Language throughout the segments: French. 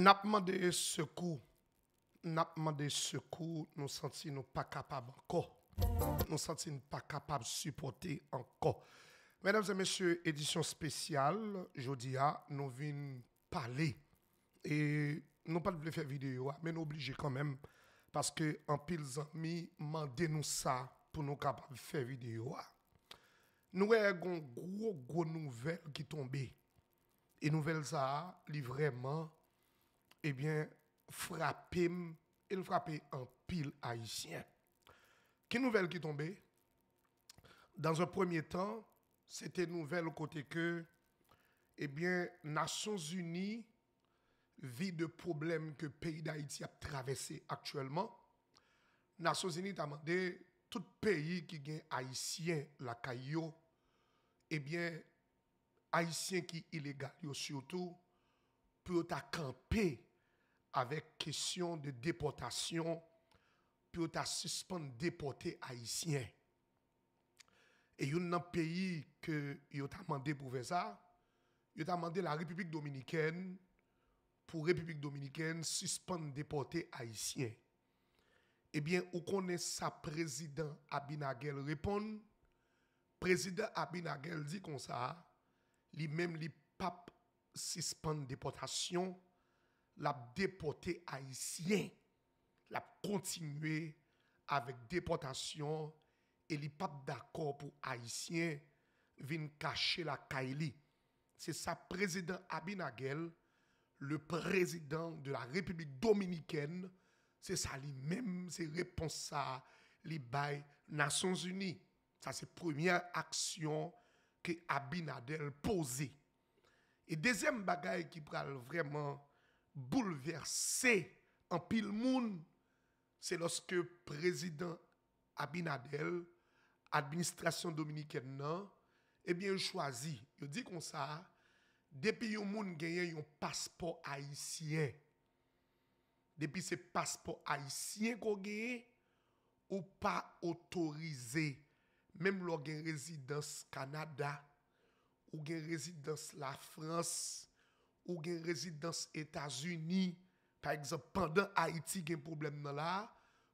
N'a pas demandé secours. N'a pas demandé secours. Nous sentons nous pas capables encore. Nous sentons pas capables de supporter encore. Mesdames et messieurs, édition spéciale. Jeudi, ah, nous venons parler. Et nous pas de faire vidéo, ah, mais nous obligés quand même. Parce que en pile amis m'ont dénoncé ça pour nous capables faire vidéo. Ah. Nous avons une grosse gros nouvelle qui tombée Et nous ça, vraiment eh bien, frappé, il en pile haïtien. Quelle nouvelle qui tombait Dans un premier temps, c'était nouvelle au côté que, eh bien, Nations Unies vit de problèmes que le pays d'Haïti a traversé actuellement. Nations Unies a demandé tout pays qui gagne haïtien la caillou, eh bien, haïtien qui illégal surtout, pour camper avec question de déportation, pour suspendre suspendre suspendu déporter haïtiens. Et il y a un pays que a demandé pour faire ça, il a demandé la République dominicaine pour République dominicaine suspendre déporter haïtiens. Eh bien, où' connaît sa président Abinagel répond. Président Abinagel dit comme ça, lui-même, lui pape suspend déportation l'a déporté haïtien, l'a continuer avec déportation et les pas d'accord pour haïtien viennent cacher la Kaili. C'est ça président Abinagel, le président de la République dominicaine, c'est ça lui-même, c'est réponse à Nations Unies. Ça c'est première action que Abinadel posait. Et deuxième bagaille qui parle vraiment bouleverse en pil moun, se loske prezident Abinadel, administrasyon Dominiken nan, ebyen eh chwazi, yo di kon sa, depi yon moun genyen yon paspor haisyen, depi se paspor haisyen kon genyen, ou pa otorize, menm lò gen rezidans Kanada, ou gen rezidans la Frans, ou gen résidence États-Unis, par exemple, pendant Haïti gen problème nan la,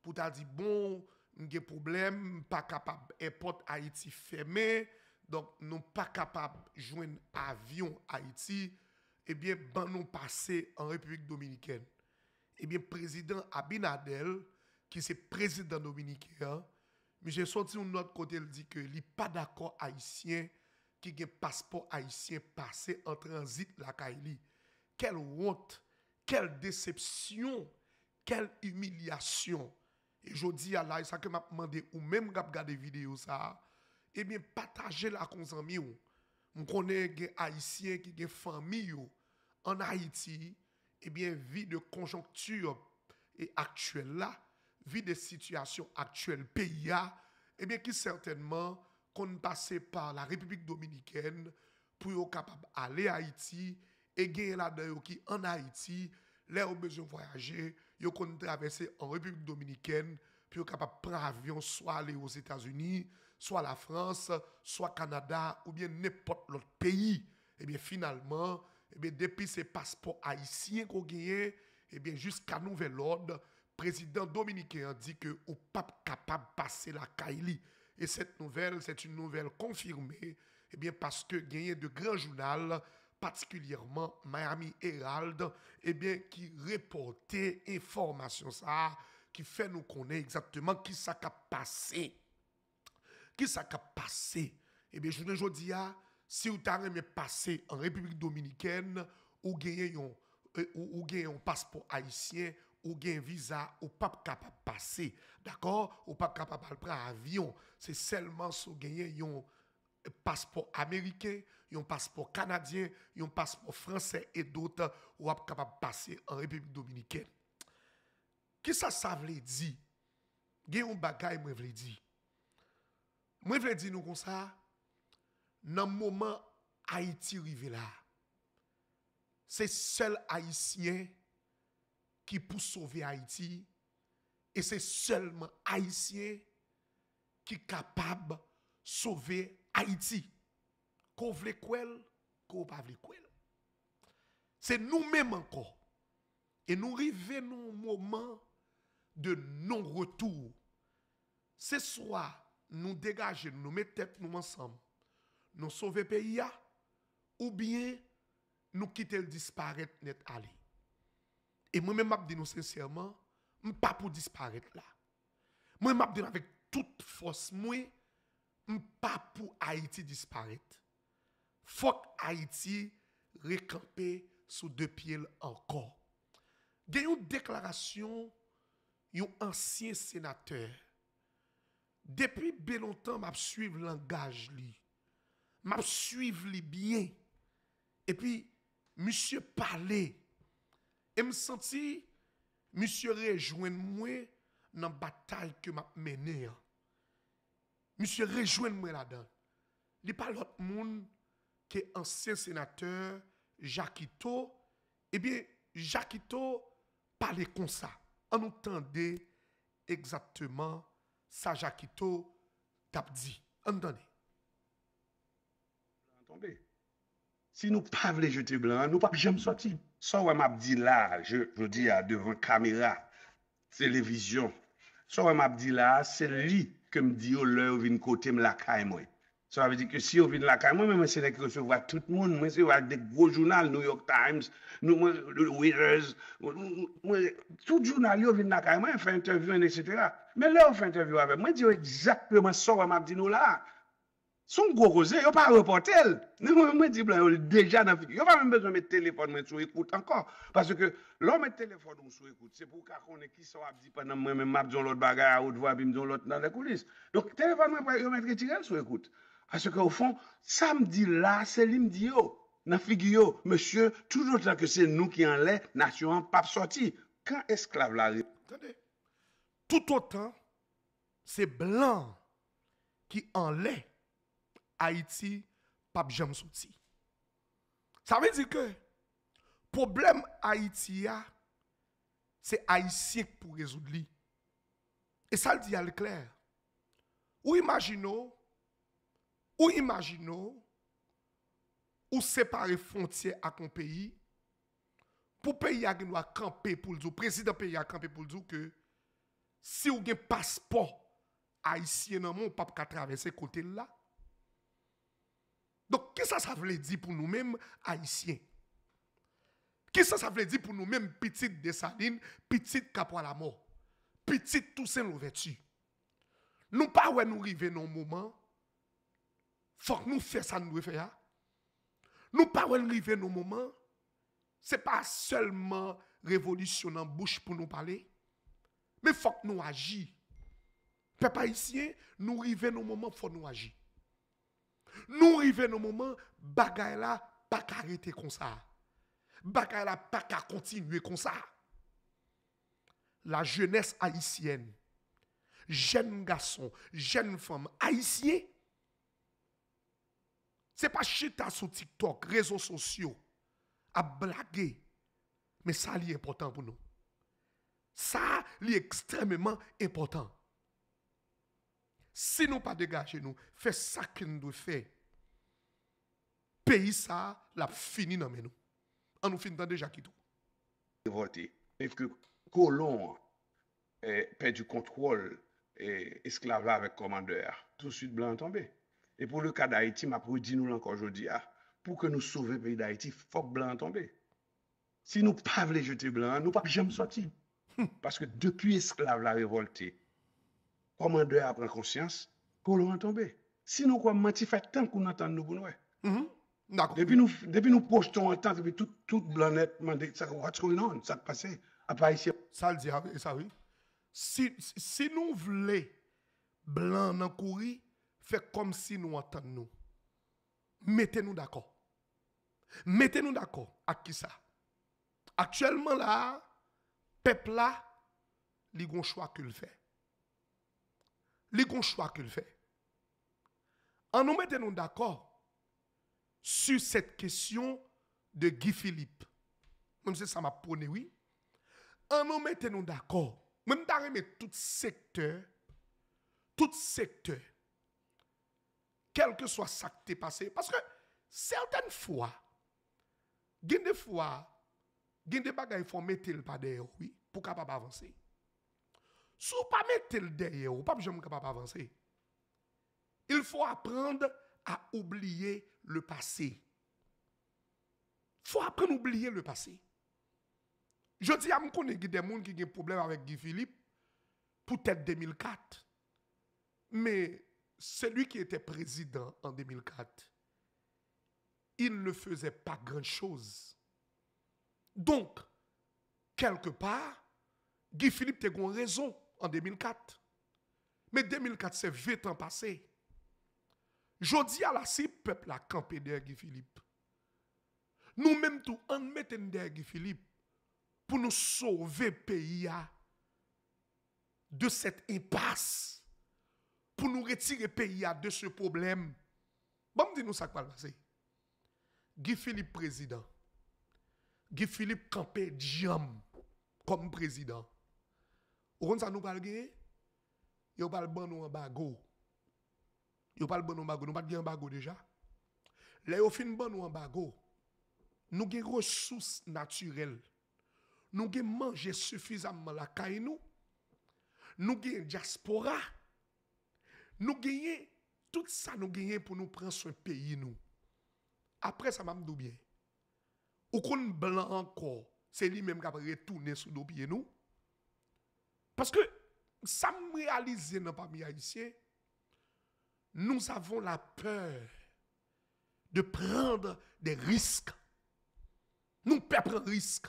pou ta dit bon, gen problème, pas capable airport Haïti fermé, donc non pas capable joindre avion Haïti, eh bien ban non passer en République dominicaine. Eh bien président Abinadel qui c'est président dominicain, mais j'ai sorti une autre côté il dit que il pas d'accord haïtien Ki gen pasport Haitien Pase en transit lakay li Kel wot Kel decepsyon Kel humilyasyon Je di alay sa ke m ap mande Ou menm gap gade video sa Ebyen eh pataje lakonsan mi ou M konen gen Haitien Ki gen fan mi ou En Haiti Ebyen eh vi de konjonktur E aktuel la Vi de sityasyon aktuel Ebyen eh ki certainman qu'on passe par la République dominicaine pour être capable d'aller à Haïti et gagner là-dedans qui en Haïti, les ont besoin de voyager, yo ont traverser en République dominicaine puis être capable de prendre avion soit aller aux États-Unis, soit à la France, soit au Canada ou bien n'importe l'autre pays. Et bien finalement, et bien depuis ces passeports haïtiens qu'on gagne, et bien jusqu'à nouvel ordre, président dominicain dit que au pape capable passer la Kaili. Et cette nouvelle, c'est une nouvelle confirmée, eh bien, parce que gagné de grands journaux, particulièrement Miami Herald, eh bien, qui reportait information ça, qui fait nous connaître exactement qui ça a passé. Qui ça passé. Eh bien, je vous dis, si vous avez passé en République dominicaine, ou gagné euh, un passeport haïtien, ou un visa ou pas capable passer d'accord ou pas capable prendre avion c'est seulement si vous avez un passeport américain un passeport canadien un passeport français et d'autres ou capable passer en République dominicaine qui ça veut dire gen un bagage je veux dire moi veux dire nous comme ça dans moment Haïti arrivé là c'est seul haïtien qui pour sauver Haïti. Et c'est seulement Haïtien qui est capable de sauver Haïti. Qu'on veut qu'on pas C'est nous-mêmes encore. Et nous arrivons au moment de non-retour. C'est soit nous dégager, nous mettons tête nous ensemble, nous sauver le pays, ou bien nous quitter le disparaître net aller. E mwen non, mè mèp denou sènsyèman, mwen pa pou disparèt la. Mwen mè mèp denou avèk tout fòs mwen, mwen pa pou Haiti disparèt. Fòk Haiti rekampè sou depyèl ankon. Den yon deklarasyon, yon ansyen sènateur, depi be lontan mèp suiv langaj li, mèp suiv li bien, epi mèp suiv li bien, E m senti, M sè rejouen mwen nan batal ke m ap menè an. M sè rejouen mwen la dan. Li pa lot moun, Ke ansen senatèr, Jakito, E eh bè, Jakito, Palè kon sa. An nou tendè, Eksatèman, Sa Jakito, Tap di. An dande. Tande. Si nou pa vle jetè blan, Nou pa jèm so ap si, So wè m ap di la, je di ya devan kamera, televizyon, so wè m ap di la, se li kem di yo lè ou vin kote m lakaym wè. So wè di ki si yo vin lakaym wè, mwen se dek yo se wè tout moun, mwen se wè dek wò jounal New York Times, New York Writers, mwen se dek tout jounal yo vin lakaym wè, fè intervyon et cetera, mwen lè ou fè intervyon wè, mwen di yo exakt wè, mwen so wè m ap di nou la. Son gros il yo pas reporté. Non, me dis blanc déjà dans figure. Yo pas même besoin mettre téléphone mais sur écoute encore parce que l'homme met téléphone sur écoute, c'est pour qu'on connaît qui sont abdi pendant moi même m'a dans l'autre bagarre ou voix bim me l'autre dans les coulisses. Donc téléphone moi yo mettre tiré sur écoute. Parce que au fond, samedi là, c'est lui me dit yo. Dans figure, monsieur, tout autant que c'est nous qui en lait, nation pas sorti. Quand esclave là, attendez. Tout autant c'est blanc qui en Haïti, pas Ça veut dire que le problème Haïti c'est Haïtien pour résoudre Et ça le dit à clair. Ou imaginons, ou imaginons, ou séparer frontières à un pays, pour pays camper pour le président pays à camper pour le que si vous avez un passeport haïtien dans mon monde, pas traverser côté là. Donc, qu'est-ce que ça veut dire pour nous-mêmes, haïtiens Qu'est-ce que ça veut dire pour nous-mêmes, petites Dessalines, petites Capois la mort, petites Toussaint Louverture Nous pas où nous arriver nos moments moment, faut que nous fassions ça nous faire. Nous pas nous arriver nos un moment, c'est pas seulement révolution en bouche pour nous parler, mais faut que nous agissions. Peuple haïtien, nous arrivons nos moments moment, faut nous agir. Nous arrivons au moment, bagaille là, pas qu'à arrêter comme ça. Bagaille là, pas continuer comme ça. La jeunesse haïtienne, jeunes garçons, jeunes femmes haïtiens, c'est pas chita sur TikTok, réseaux sociaux, à blaguer. Mais ça, c'est important pour nous. Ça, c'est extrêmement important. Se nou pa degache nou, fè sakèn nou fè, peyi sa, la fini nan men nou. An nou fini tan deja ki tou. Evote, fè fè kolon, fè eh, du kontrol, eh, esklav la vek komandeur, tout süt blan tombe. E pou lè ka Daïti, ma pou di nou lankan jodi, ah, pou ke nou souve peyi Daïti, fòk blan tombe. Si nou pa vle jete blan, nou pa jem soti. Paske depi esklav la evote, commandeur a pris conscience, pour pour tomber. Si Sinon, quoi, menti fait tant qu'on entend nous, bon, mm-hmm. D'accord. Depuis nous, depuis nous postons en temps, depuis toute, toute planète, ça, what's going on, ça passe, à Ça le dit, ah ça oui. Si, si nous voulons, blanc dans le courrier, fait comme si nous entendons Mettez-nous d'accord. Mettez-nous d'accord. À qui ça? Actuellement là, peuple là, il a un choix qu'il fait les gens choix qu'il fait. En nous mettant d'accord sur cette question de Guy Philippe, même si ça m'a prôné, oui, en nous mettant d'accord, même dans tout secteur, tout secteur, quel que soit ça qui est passé, parce que certaines fois, il y a des fois, il y a des pas oui, pour capable avancer. Si vous ne pas le derrière, vous pas capable avancer. Il faut apprendre à oublier le passé. Il faut apprendre à oublier le passé. Je dis à mon des gens qui ont des problèmes avec Guy Philippe, peut-être 2004. Mais celui qui était président en 2004, il ne faisait pas grand-chose. Donc, quelque part, Guy Philippe a raison en 2004. Mais 2004, c'est 20 ans passés. Jodi à la si peuple à campé derrière Philippe. Nous-mêmes tout, en metten derrière Philippe pour nous sauver pays de cette impasse, pour nous retirer pays de ce problème. Bon, dis-nous ça qui va passer. Guy Philippe président. Guy Philippe campé diam comme président. On comme que nous avons gagner Yo parle ban nous en bago. Yo parle ban nous en bago, nous pas un en bago déjà. Là yo fin ban nous en bago. Nous des ressources naturelles. Nous avons mangé suffisamment la caille nous. Nous une diaspora. Nous avons tout ça nous gagnons pour nous prendre soin pays nous. Après ça m'a bien. Ou qu'on blanc encore, c'est lui même qui a retourné sous nos pieds nous. Parce que ça me réalise dans parmi haïtiens, nous avons la peur de prendre des risques. Nous peur prendre risque.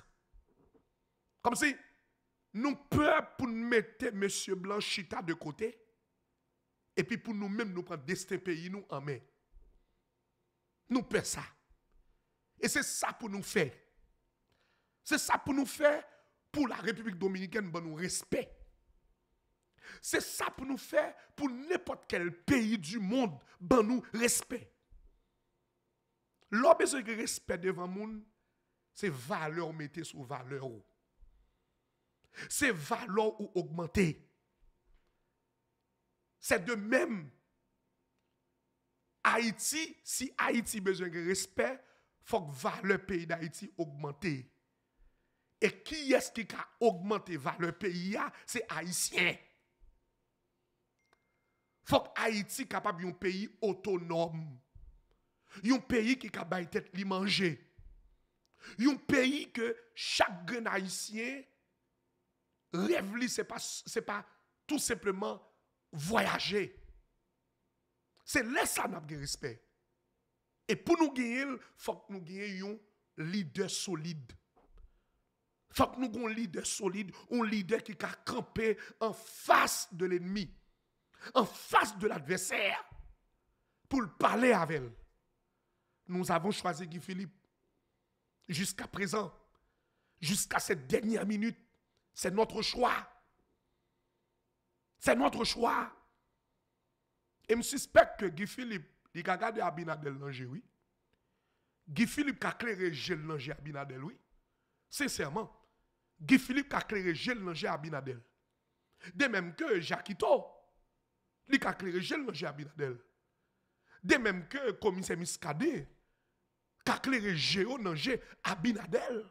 Comme si nous peur pour nous mettre M. Blanchita de côté et puis pour nous-mêmes nous prendre destin pays nous en main. Nous peur ça. Et c'est ça pour nous faire. C'est ça pour nous faire pour la République dominicaine, pour nous respect. Se sa pou nou fe pou nepot kel peyi du moun ban nou respe. Lò bezon ki respe devan moun, se vale ou metes ou vale ou. Se vale ou augmente. Se de mem. Haiti, si Haiti bezon ki respe, fok vale peyi da Haiti augmente. E ki eski ka augmente vale peyi ya, se Haitien. faut que Haïti capable un pays autonome. Un pays qui capable de manger. Un pays que chaque haïtien rêve li c'est pas c'est pas tout simplement voyager. C'est là ça n'a respect. Et pour nous gagner, il faut que nous gagnions un leader solide. Il faut que nous ayons un leader solide, un leader qui a camper en face de l'ennemi en face de l'adversaire pour parler avec elle. Nous avons choisi Guy Philippe. Jusqu'à présent, jusqu'à cette dernière minute, c'est notre choix. C'est notre choix. Et je suspecte que Guy Philippe, il a regardé Abinadel Langer, oui. Guy Philippe a clairé Gilles Langer Abinadel, oui. Sincèrement, Guy Philippe a clairé Gilles Abinadel. De même que Jacquito, li ka klere jel manje Abinadel. De que ke commissaire miskade, ka je ne yo nanje Abinadel.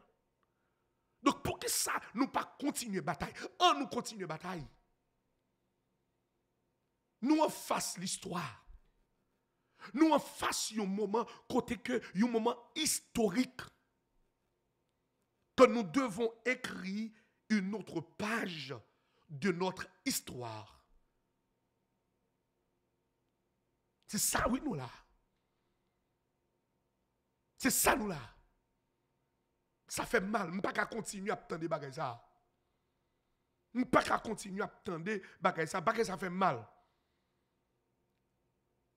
pour pou ki sa nou pa bataille On nous continue kontinye bataille. Nous en l'histoire. Nous en face un moment kote que un moment historique que nous devons écrire une autre page de notre histoire. C'est ça, oui, nous là. C'est ça, nous là. Ça fait mal. Je ne peux pas continuer à attendre bagages ça. Je ne pas continuer à attendre bagages ça. que ça fait mal.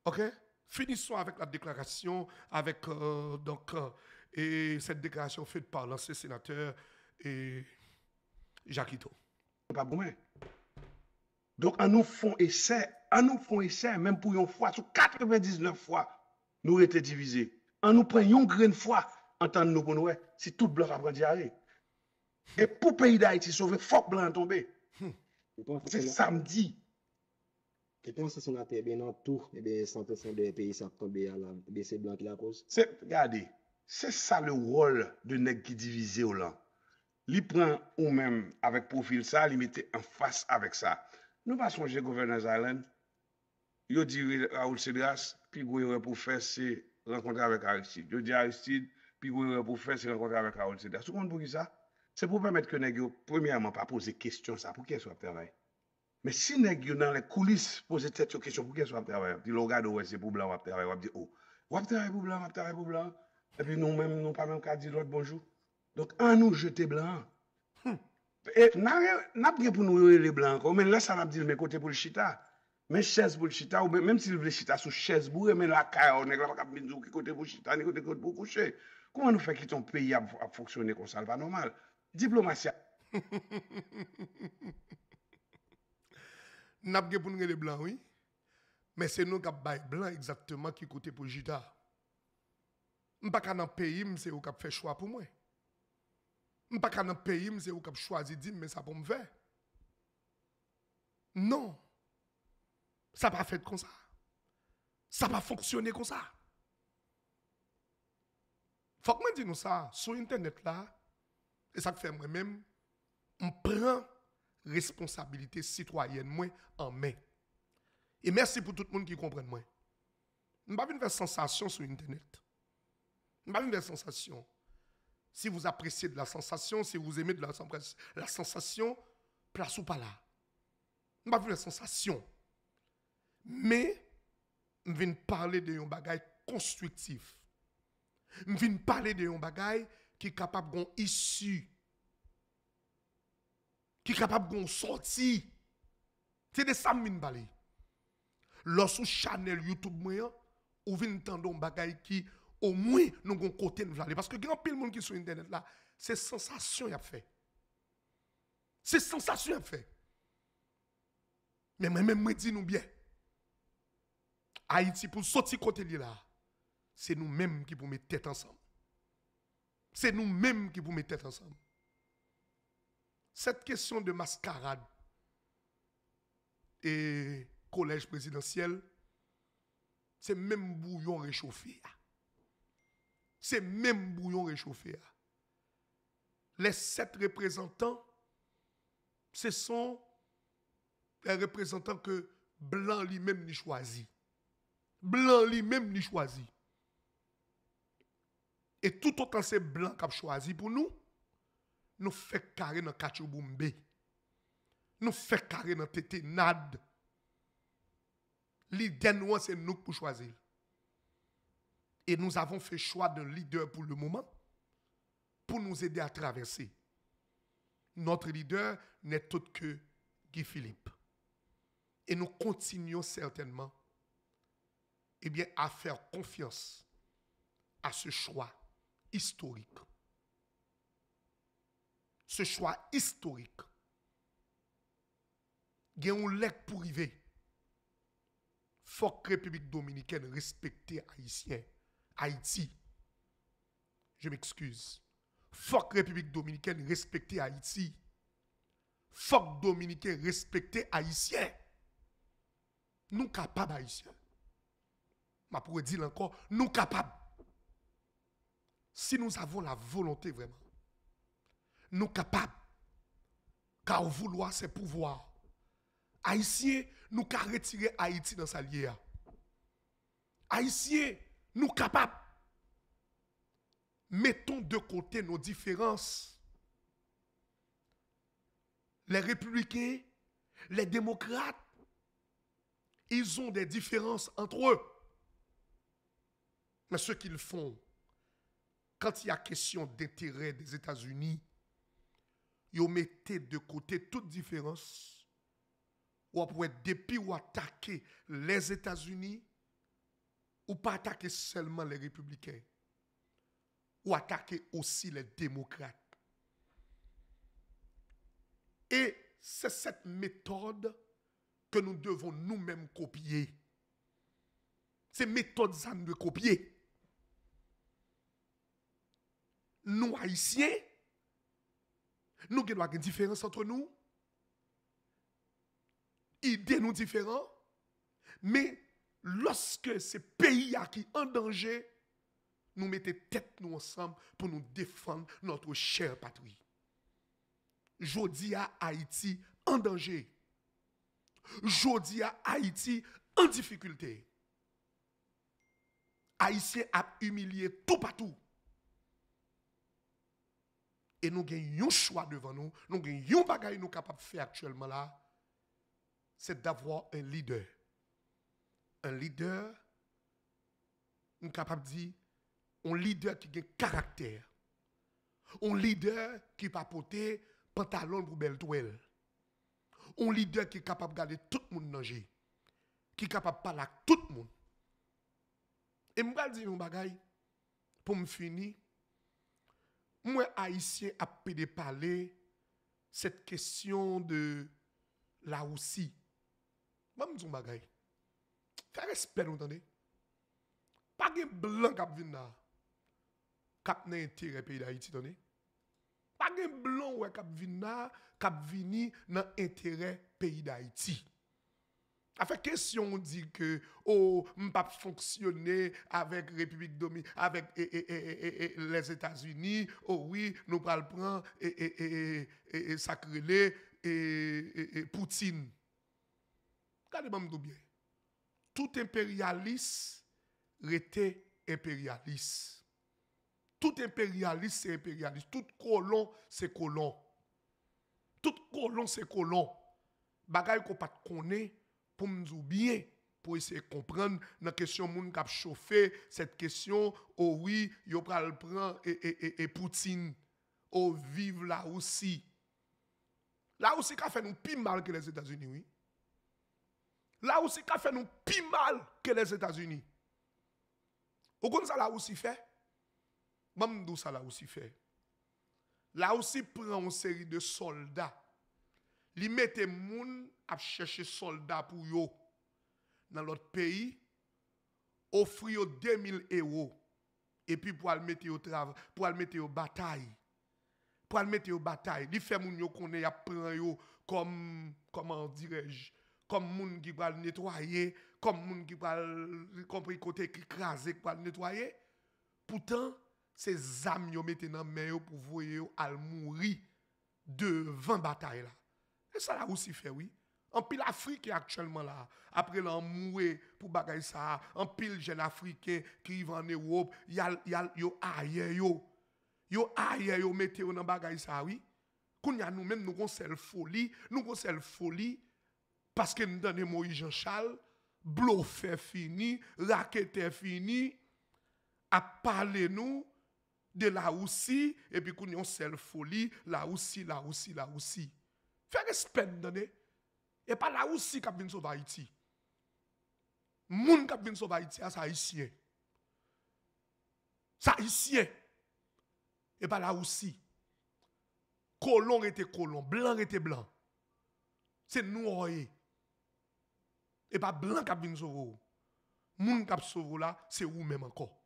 OK? Finissons avec la déclaration, avec euh, donc, euh, et cette déclaration faite par l'ancien sénateur et Jacques mais... Donk an nou fon esè, an nou fon esè, menm pou yon fwa, sou 99 fwa, nou rete divize. An nou pren yon gren fwa, an tan nou konwe, si tout blan apre diare. E pou peyi da iti sove, fok blan tombe. Se samdi. Gade, se sa le rol de nek ki divize ou lan. Li pren ou menm, avek profil sa, li mette enfas avek sa. Nou pa sonje Gouverneur's Island, yo di Raoul Cedras, pi gwe repou fese renkontre avèk Aristide. Yo di Aristide, pi gwe repou fese renkontre avèk Raoul Cedras. Sou moun pou ki sa? Se pou pamèt ke negyo, premièman, pa pose kestyon sa, pou kes wap tè ray? Me si negyo nan le koulis pose tèt yo kestyon, pou kes wap tè ray? Di logado, wè se pou blan wap tè ray, wap di, oh, wap tè ray pou blan, wap tè ray pou blan. E pi nou mèm, nou pa mèm ka di lòt bonjou. Donk, an nou jete blan, hm, E nan gen, nap gen pou nou ye le blan ko, men lè sa nap di l mè kote pou l chita, men chèz pou l chita, ou men mèm si l vlè chita sou chèz bou, men la kaya ou ne glap kap minzou ki kote pou l chita, ne kote kote pou kouchè. Kouman nou fè ki ton peyi ap foksyone konsal pa normal? Diplomasya. Nap gen pou nou ye le blan, oui, men se nou kap baye blan ekzaktèman ki kote pou l chita. Mpaka nan peyi mse ou kap fè chwa pou mwen. Je ne pas dans un pays, c'est où je choisir de mais ça pour me faire. Non. Ça pas fait comme ça. Ça n'a pas fonctionné comme ça. Faut que je dise ça. Sur Internet, là, et ça fait moi-même, on prend responsabilité citoyenne en main. Et merci pour tout le monde qui comprend moi. Je ne pas une sensation sur Internet. Je ne pas une sensation. Si vous appréciez de la sensation, si vous aimez de la, sensation, place ou pas là. Je pas la sensation. Mais, je viens parler de un bagage constructif. Je viens parler de un bagage qui est capable d'en issue. Qui est capable d'en sortir. C'est de ça que je parler. Lorsque channel YouTube, vous venez entendre un bagage qui Ou mwen nou kon kote nou vlade. Paske genan pil moun ki sou internet la, se sensasyon y ap fe. Se sensasyon y ap fe. Men mwen mwen di nou bie. Haiti pou soti kote li la, se nou menm ki pou me tete ansan. Se nou menm ki pou me tete ansan. Set kesyon de maskarad, e kolej prezidentiyel, se menm bou yon rechofi ya. c'est même bouillon réchauffé. Hein. Les sept représentants, ce sont les représentants que Blanc lui-même ni choisi. Blanc lui-même ni choisi. Et tout autant c'est Blanc qui a choisi pour nous, nous fait carré dans Nous fait carré dans Téténade. L'idée, c'est nous pour choisir. Et nous avons fait choix d'un leader pour le moment pour nous aider à traverser. Notre leader n'est autre que Guy Philippe. Et nous continuons certainement eh bien, à faire confiance à ce choix historique. Ce choix historique. Il y a pour arriver. Faut que la République dominicaine respecte les Haïtiens. Haïti. Je m'excuse. Fuck République dominicaine, respectez Haïti. Fuck Dominicaine respectez Haïtien. Nous capables Haïtiens. Je vous dire encore, nous capables. Si nous avons la volonté vraiment, nous capables. Car vouloir, c'est pouvoir. Haïtiens, nous qu'à retirer Haïti dans sa lière. Haïtiens, nous capables. Mettons de côté nos différences. Les républicains, les démocrates, ils ont des différences entre eux. Mais ce qu'ils font, quand il y a question d'intérêt des États-Unis, ils mettent de côté toute différence. Ou après, depuis ou attaquer les États-Unis, ou pas attaquer seulement les républicains, ou attaquer aussi les démocrates. Et c'est cette méthode que nous devons nous-mêmes copier. Ces méthodes, ça nous copier. Nous, haïtiens, nous avons une différence entre nous. Idées nous différentes. Mais lorsque ce pays qui en danger, nous mettons tête nous ensemble pour nous défendre notre chère patrie. Jodi à Haïti en danger. Jodi à Haïti en difficulté. Haïti a humilié tout partout. Et nous avons un choix devant nous, nous avons un bagage nous capable de faire actuellement là, c'est d'avoir un leader un leader, on est capable de dire, un leader qui a un caractère. Un leader qui peut porter pantalon pour belle toile. Un leader qui est capable de garder tout le monde danger. Qui est capable de parler à tout le monde. Et je vais dire pour me finir. Moi, haïtien, a de parler cette question de la aussi. Je vais dire Fè respèl nou tanè? Pagè blan kap vin nan, kap nan enterè peyi da iti tanè? Pagè blan wè kap vin nan, kap vin ni nan enterè peyi da iti. Afè kèsyon di ke, ou mpap fonksyonè avèk Republik Dominik, avèk les Etats-Unis, ou wè nou pral pran e sakrele e poutine. Kade mpam dobyè? Tout imperialis rete imperialis. Tout imperialis se imperialis. Tout kolon se kolon. Tout kolon se kolon. Bagay ko pat kone pou mzou bie pou eseye kompran nan kesyon moun kap chofe se te kesyon ouwi yo pral pran e, e, e, e poutin ouviv laousi. Laousi ka fè nou pim barke les Etats-Unis ouwi. Là aussi a fait nous plus mal que les États-Unis. Vous ça la aussi fait Même d'où ça la aussi fait Là aussi prend une série de soldats. Li mettent des gens à chercher soldats pour eux dans l'autre pays, offrir 2000 euros. Et puis pour le mettre au travail, pour le mettre au bataille. Pour le mettre au bataille. Il fait moun yo est à yo comme, comment dirais-je, comme moun qui va le nettoyer, comme moun qui va compris côté qui craser qui va nettoyer. Pourtant, ces âmes yo mettent dans main pour voyer al mourir devant bataille là. Et ça là aussi fait oui. En pile Afrique actuellement là, après l'en mourir pour bagaille ça, en pile jeune africain qui vivent en Europe, yal yal yo ailleurs yo. Yo ailleurs yo mettez dans bagaille ça oui. Quand nous-mêmes nous avons cette folie, nous avons cette folie parce que nous donnons Moïse Jean-Charles, est fini, est fini, à parler nous de la aussi, et puis qu'on seule folie, la aussi, la aussi, la aussi. Fais respect, nous. Et pas la aussi qui a sur Haïti. Moun qui a sur Haïti, c'est Haïtien. C'est Haïtien. Et pas la aussi. Colon était colon, blanc était blanc. C'est nous, et pas blanc qui vient sauver. Moun qui sauver là, c'est vous même encore.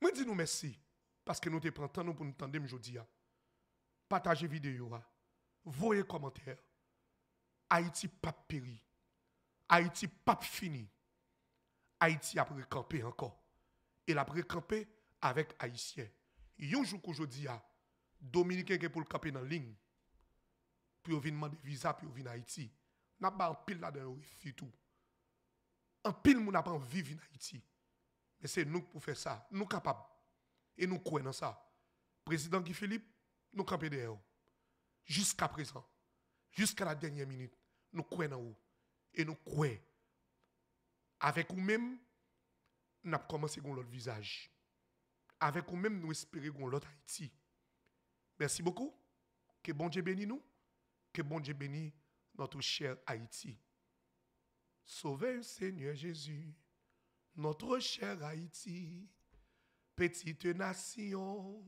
Moi dis nous merci parce que nous te prenons temps pour nous entendre aujourd'hui. Hein. Partagez vidéo hein. voyez commentaires. Haïti pas péri. Haïti pas fini. Haïti a précampé encore. Et la précampé avec Haïtien. Yon jour qu'aujourd'hui, hein, Dominicain qui pour le camper dans la ligne, puis on vient demander visa, puis vous vient Haïti n'a pas en pile là-dedans, tout. En pile, nous n'avons pas vivre en Haïti. Mais c'est nous pouvons faire ça. Nous sommes capables. Et nous croyons dans ça. Président Guy Philippe, nous campons derrière. Jusqu'à présent, jusqu'à la dernière minute, nous croyons dans vous. Et nous croyons. Avec vous-même, nous avons commencé avec l'autre visage. Avec vous-même, nous espérons l'autre Haïti. Merci beaucoup. Que bon Dieu bénisse nous. Que bon Dieu bénisse notre cher Haïti. Sauvez Seigneur Jésus, notre cher Haïti, petite nation,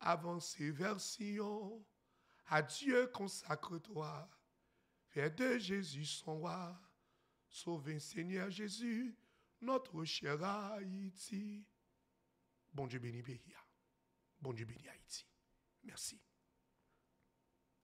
avancez vers Sion, à Dieu consacre-toi, Fais de Jésus son roi. Sauvez Seigneur Jésus, notre cher Haïti. Bon Dieu béni Béhia. Bon Dieu béni Haïti. Merci.